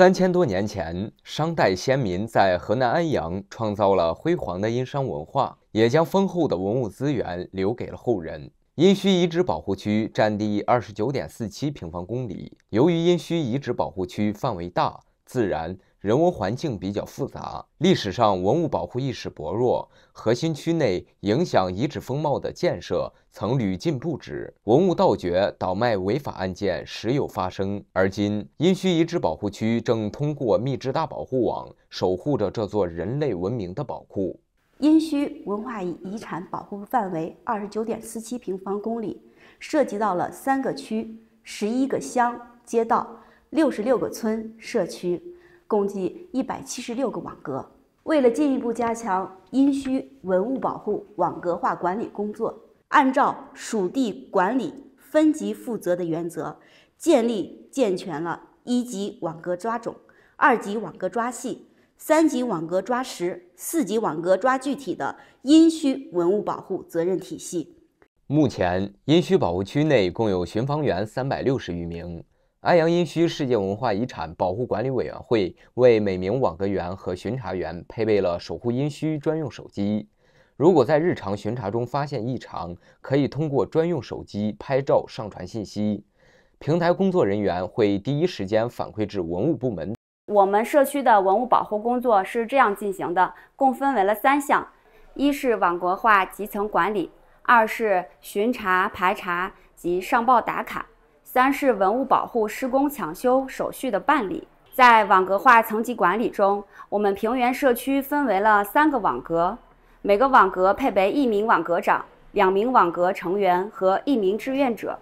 三千多年前，商代先民在河南安阳创造了辉煌的殷商文化，也将丰厚的文物资源留给了后人。殷墟遗址保护区占地二十九点四七平方公里。由于殷墟遗址保护区范围大，自然。人文环境比较复杂，历史上文物保护意识薄弱，核心区内影响遗址风貌的建设曾屡禁不止，文物盗掘、倒卖违法案件时有发生。而今，殷墟遗址保护区正通过密制大保护网，守护着这座人类文明的宝库。殷墟文化遗产保护范围二十九点四七平方公里，涉及到了三个区、十一个乡、街道、六十六个村、社区。共计一百七十六个网格。为了进一步加强殷墟文物保护网格化管理工作，按照属地管理、分级负责的原则，建立健全了一级网格抓种、二级网格抓细、三级网格抓实、四级网格抓具体的殷墟文物保护责任体系。目前，殷墟保护区内共有巡防员三百六十余名。安阳殷墟世界文化遗产保护管理委员会为每名网格员和巡查员配备了守护殷墟专用手机。如果在日常巡查中发现异常，可以通过专用手机拍照上传信息，平台工作人员会第一时间反馈至文物部门。我们社区的文物保护工作是这样进行的，共分为了三项：一是网格化基层管理；二是巡查排查及上报打卡。三是文物保护施工抢修手续的办理。在网格化层级管理中，我们平原社区分为了三个网格，每个网格配备一名网格长、两名网格成员和一名志愿者。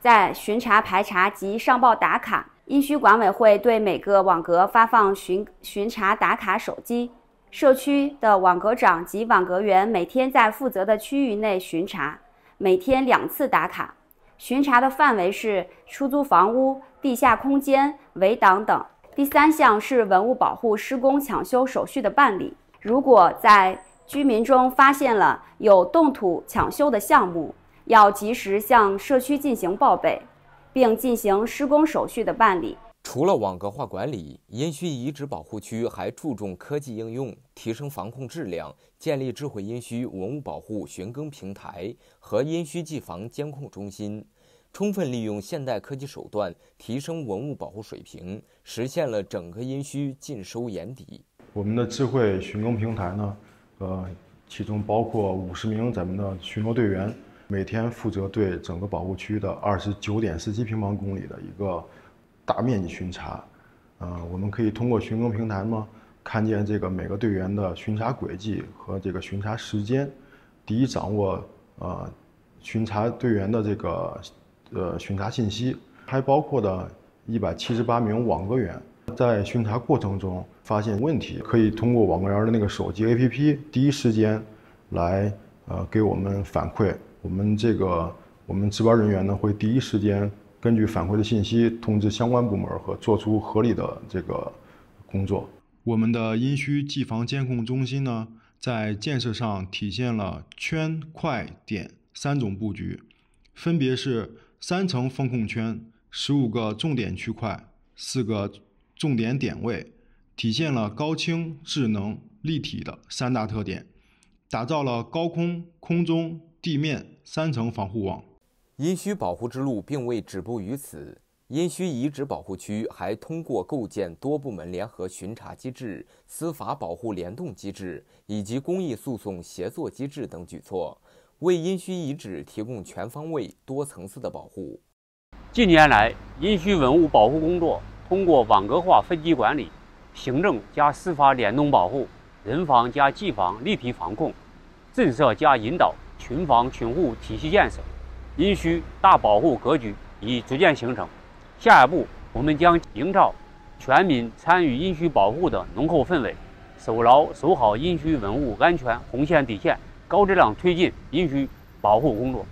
在巡查排查及上报打卡，殷墟管委会对每个网格发放巡巡查打卡手机。社区的网格长及网格员每天在负责的区域内巡查，每天两次打卡。巡查的范围是出租房屋、地下空间、围挡等。第三项是文物保护施工抢修手续的办理。如果在居民中发现了有动土抢修的项目，要及时向社区进行报备，并进行施工手续的办理。除了网格化管理，殷墟遗址保护区还注重科技应用，提升防控质量，建立智慧殷墟文物保护巡更平台和殷墟技防监控中心，充分利用现代科技手段，提升文物保护水平，实现了整个殷墟尽收眼底。我们的智慧巡更平台呢，呃，其中包括五十名咱们的巡逻队员，每天负责对整个保护区的二十九点四七平方公里的一个。大面积巡查，呃，我们可以通过巡更平台呢，看见这个每个队员的巡查轨迹和这个巡查时间，第一掌握呃巡查队员的这个呃巡查信息，还包括的178名网格员在巡查过程中发现问题，可以通过网格员的那个手机 APP 第一时间来呃给我们反馈，我们这个我们值班人员呢会第一时间。根据反馈的信息，通知相关部门和做出合理的这个工作。我们的殷墟技防监控中心呢，在建设上体现了圈、块、点三种布局，分别是三层风控圈、十五个重点区块、四个重点点位，体现了高清、智能、立体的三大特点，打造了高空、空中、地面三层防护网。殷墟保护之路并未止步于此。殷墟遗址保护区还通过构建多部门联合巡查机制、司法保护联动机制以及公益诉讼协作机制等举措，为殷墟遗址提供全方位、多层次的保护。近年来，殷墟文物保护工作通过网格化分级管理、行政加司法联动保护、人防加技防立体防控、震慑加引导群防群护体系建设。殷墟大保护格局已逐渐形成，下一步我们将营造全民参与殷墟保护的浓厚氛围，守牢守好殷墟文物安全红线底线，高质量推进殷墟保护工作。